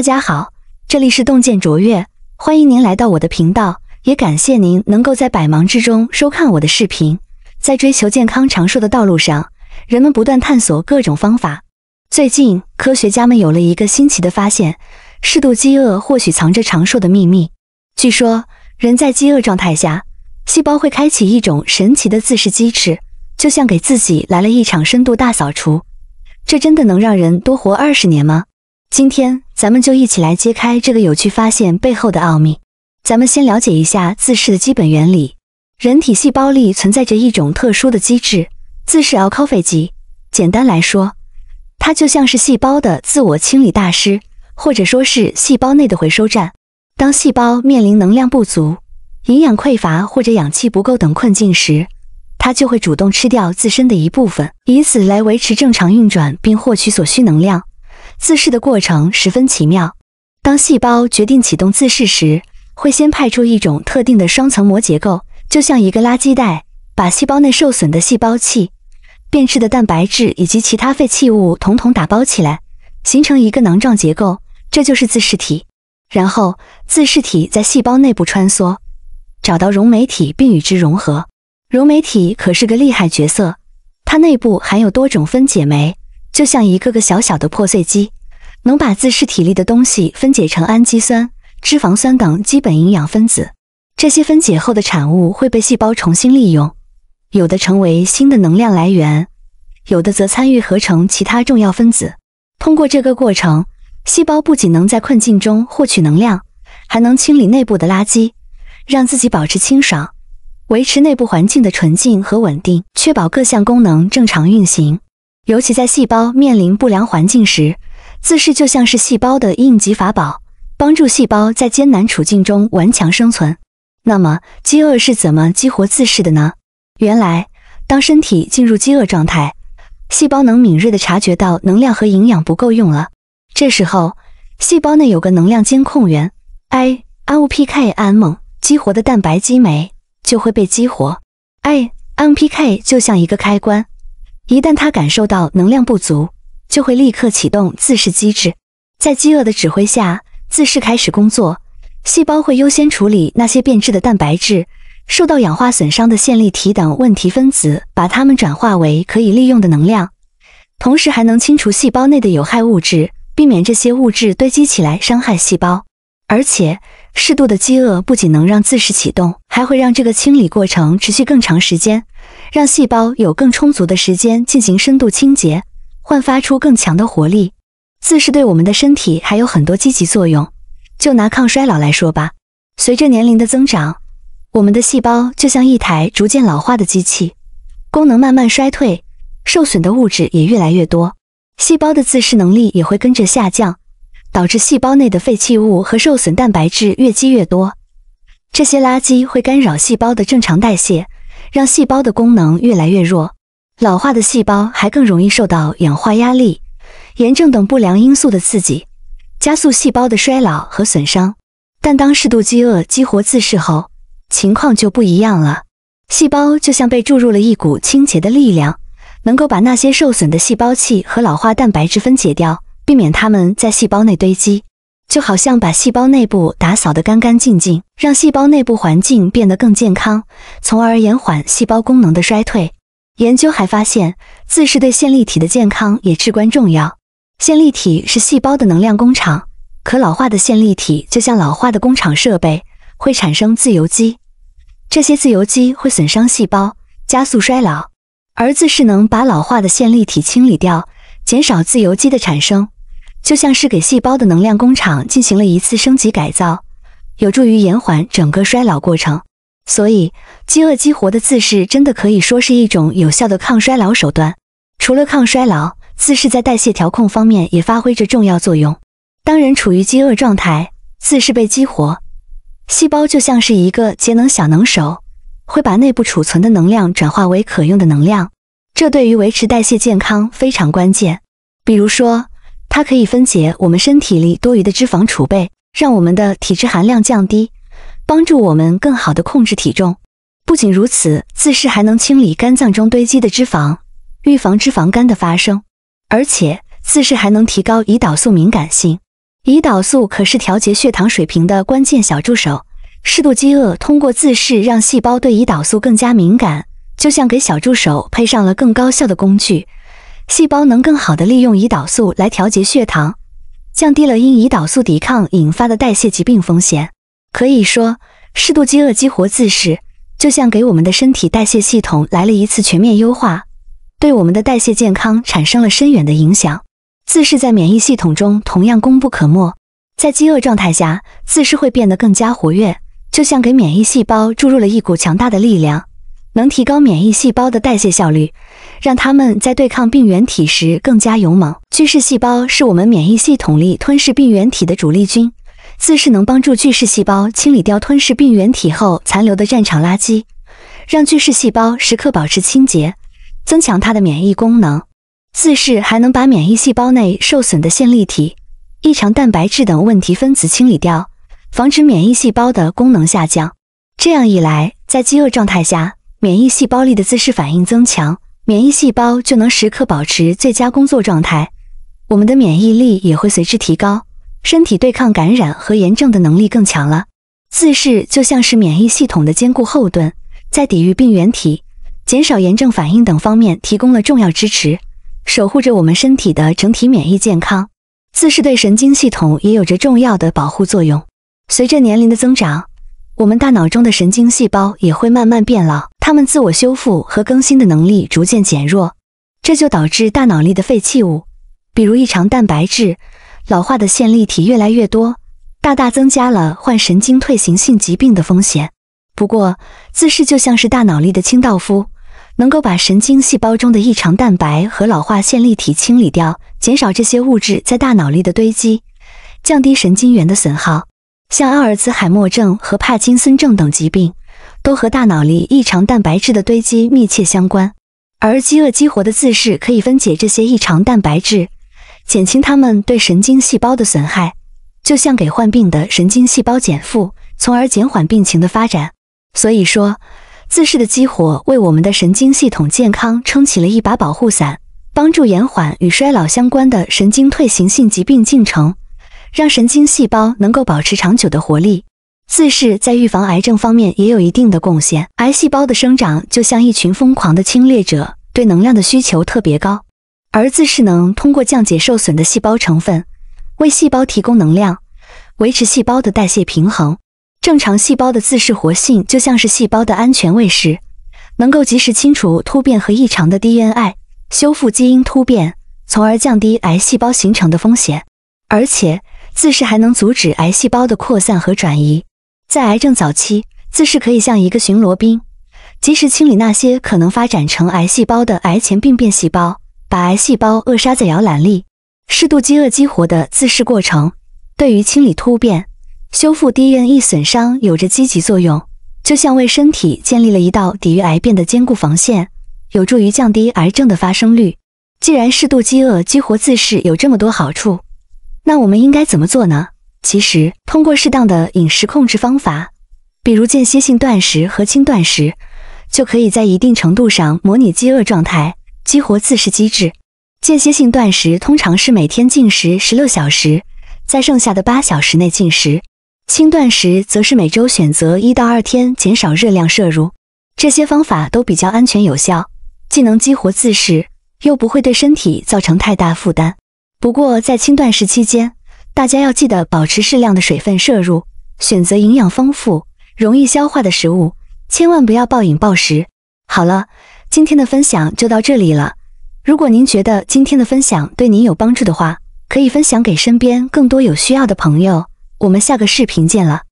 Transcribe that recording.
大家好，这里是洞见卓越，欢迎您来到我的频道，也感谢您能够在百忙之中收看我的视频。在追求健康长寿的道路上，人们不断探索各种方法。最近，科学家们有了一个新奇的发现：适度饥饿或许藏着长寿的秘密。据说，人在饥饿状态下，细胞会开启一种神奇的自噬机制，就像给自己来了一场深度大扫除。这真的能让人多活二十年吗？今天，咱们就一起来揭开这个有趣发现背后的奥秘。咱们先了解一下自噬的基本原理。人体细胞里存在着一种特殊的机制——自噬 （autophagy）。简单来说，它就像是细胞的自我清理大师，或者说，是细胞内的回收站。当细胞面临能量不足、营养匮乏或者氧气不够等困境时，它就会主动吃掉自身的一部分，以此来维持正常运转，并获取所需能量。自噬的过程十分奇妙。当细胞决定启动自噬时，会先派出一种特定的双层膜结构，就像一个垃圾袋，把细胞内受损的细胞器、变质的蛋白质以及其他废弃物统统打包起来，形成一个囊状结构，这就是自噬体。然后，自噬体在细胞内部穿梭，找到溶酶体并与之融合。溶酶体可是个厉害角色，它内部含有多种分解酶。就像一个个小小的破碎机，能把自噬体里的东西分解成氨基酸、脂肪酸等基本营养分子。这些分解后的产物会被细胞重新利用，有的成为新的能量来源，有的则参与合成其他重要分子。通过这个过程，细胞不仅能在困境中获取能量，还能清理内部的垃圾，让自己保持清爽，维持内部环境的纯净和稳定，确保各项功能正常运行。尤其在细胞面临不良环境时，自噬就像是细胞的应急法宝，帮助细胞在艰难处境中顽强生存。那么，饥饿是怎么激活自噬的呢？原来，当身体进入饥饿状态，细胞能敏锐地察觉到能量和营养不够用了。这时候，细胞内有个能量监控源 a m p k m 激活的蛋白激酶就会被激活。AMPK 就像一个开关。一旦它感受到能量不足，就会立刻启动自噬机制。在饥饿的指挥下，自噬开始工作，细胞会优先处理那些变质的蛋白质、受到氧化损伤的线粒体等问题分子，把它们转化为可以利用的能量。同时，还能清除细胞内的有害物质，避免这些物质堆积起来伤害细胞。而且，适度的饥饿不仅能让自噬启动，还会让这个清理过程持续更长时间。让细胞有更充足的时间进行深度清洁，焕发出更强的活力。自噬对我们的身体还有很多积极作用。就拿抗衰老来说吧，随着年龄的增长，我们的细胞就像一台逐渐老化的机器，功能慢慢衰退，受损的物质也越来越多，细胞的自噬能力也会跟着下降，导致细胞内的废弃物和受损蛋白质越积越多。这些垃圾会干扰细胞的正常代谢。让细胞的功能越来越弱，老化的细胞还更容易受到氧化压力、炎症等不良因素的刺激，加速细胞的衰老和损伤。但当适度饥饿激活自噬后，情况就不一样了，细胞就像被注入了一股清洁的力量，能够把那些受损的细胞器和老化蛋白质分解掉，避免它们在细胞内堆积。就好像把细胞内部打扫得干干净净，让细胞内部环境变得更健康，从而延缓细胞功能的衰退。研究还发现，自噬对线粒体的健康也至关重要。线粒体是细胞的能量工厂，可老化的线粒体就像老化的工厂设备，会产生自由基。这些自由基会损伤细胞，加速衰老。而自噬能把老化的线粒体清理掉，减少自由基的产生。就像是给细胞的能量工厂进行了一次升级改造，有助于延缓整个衰老过程。所以，饥饿激活的自噬真的可以说是一种有效的抗衰老手段。除了抗衰老，自噬在代谢调控方面也发挥着重要作用。当人处于饥饿状态，自噬被激活，细胞就像是一个节能小能手，会把内部储存的能量转化为可用的能量。这对于维持代谢健康非常关键。比如说，它可以分解我们身体里多余的脂肪储备，让我们的体脂含量降低，帮助我们更好的控制体重。不仅如此，自噬还能清理肝脏中堆积的脂肪，预防脂肪肝的发生。而且，自噬还能提高胰岛素敏感性。胰岛素可是调节血糖水平的关键小助手。适度饥饿通过自噬让细胞对胰岛素更加敏感，就像给小助手配上了更高效的工具。细胞能更好地利用胰岛素来调节血糖，降低了因胰岛素抵抗引发的代谢疾病风险。可以说，适度饥饿激活自噬，就像给我们的身体代谢系统来了一次全面优化，对我们的代谢健康产生了深远的影响。自噬在免疫系统中同样功不可没，在饥饿状态下，自噬会变得更加活跃，就像给免疫细胞注入了一股强大的力量。能提高免疫细胞的代谢效率，让它们在对抗病原体时更加勇猛。巨噬细胞是我们免疫系统里吞噬病原体的主力军，自噬能帮助巨噬细胞清理掉吞噬病原体后残留的战场垃圾，让巨噬细胞时刻保持清洁，增强它的免疫功能。自噬还能把免疫细胞内受损的线粒体、异常蛋白质等问题分子清理掉，防止免疫细胞的功能下降。这样一来，在饥饿状态下，免疫细胞力的自噬反应增强，免疫细胞就能时刻保持最佳工作状态，我们的免疫力也会随之提高，身体对抗感染和炎症的能力更强了。自噬就像是免疫系统的坚固后盾，在抵御病原体、减少炎症反应等方面提供了重要支持，守护着我们身体的整体免疫健康。自噬对神经系统也有着重要的保护作用。随着年龄的增长，我们大脑中的神经细胞也会慢慢变老。他们自我修复和更新的能力逐渐减弱，这就导致大脑里的废弃物，比如异常蛋白质、老化的线粒体越来越多，大大增加了患神经退行性疾病的风险。不过，自噬就像是大脑里的清道夫，能够把神经细胞中的异常蛋白和老化线粒体清理掉，减少这些物质在大脑里的堆积，降低神经元的损耗，像阿尔兹海默症和帕金森症等疾病。都和大脑里异常蛋白质的堆积密切相关，而饥饿激活的自噬可以分解这些异常蛋白质，减轻它们对神经细胞的损害，就像给患病的神经细胞减负，从而减缓病情的发展。所以说，自噬的激活为我们的神经系统健康撑起了一把保护伞，帮助延缓与衰老相关的神经退行性疾病进程，让神经细胞能够保持长久的活力。自噬在预防癌症方面也有一定的贡献。癌细胞的生长就像一群疯狂的侵略者，对能量的需求特别高，而自噬能通过降解受损的细胞成分，为细胞提供能量，维持细胞的代谢平衡。正常细胞的自噬活性就像是细胞的安全卫士，能够及时清除突变和异常的 DNA，修复基因突变，从而降低癌细胞形成的风险。而且，自噬还能阻止癌细胞的扩散和转移。在癌症早期，自噬可以像一个巡逻兵，及时清理那些可能发展成癌细胞的癌前病变细胞，把癌细胞扼杀在摇篮里。适度饥饿激活的自噬过程，对于清理突变、修复 DNA 损伤有着积极作用，就像为身体建立了一道抵御癌变的坚固防线，有助于降低癌症的发生率。既然适度饥饿激活自噬有这么多好处，那我们应该怎么做呢？其实，通过适当的饮食控制方法，比如间歇性断食和轻断食，就可以在一定程度上模拟饥饿状态，激活自噬机制。间歇性断食通常是每天进食十六小时，在剩下的八小时内进食；轻断食则是每周选择一到二天减少热量摄入。这些方法都比较安全有效，既能激活自噬，又不会对身体造成太大负担。不过，在轻断食期间，大家要记得保持适量的水分摄入，选择营养丰富、容易消化的食物，千万不要暴饮暴食。好了，今天的分享就到这里了。如果您觉得今天的分享对您有帮助的话，可以分享给身边更多有需要的朋友。我们下个视频见了。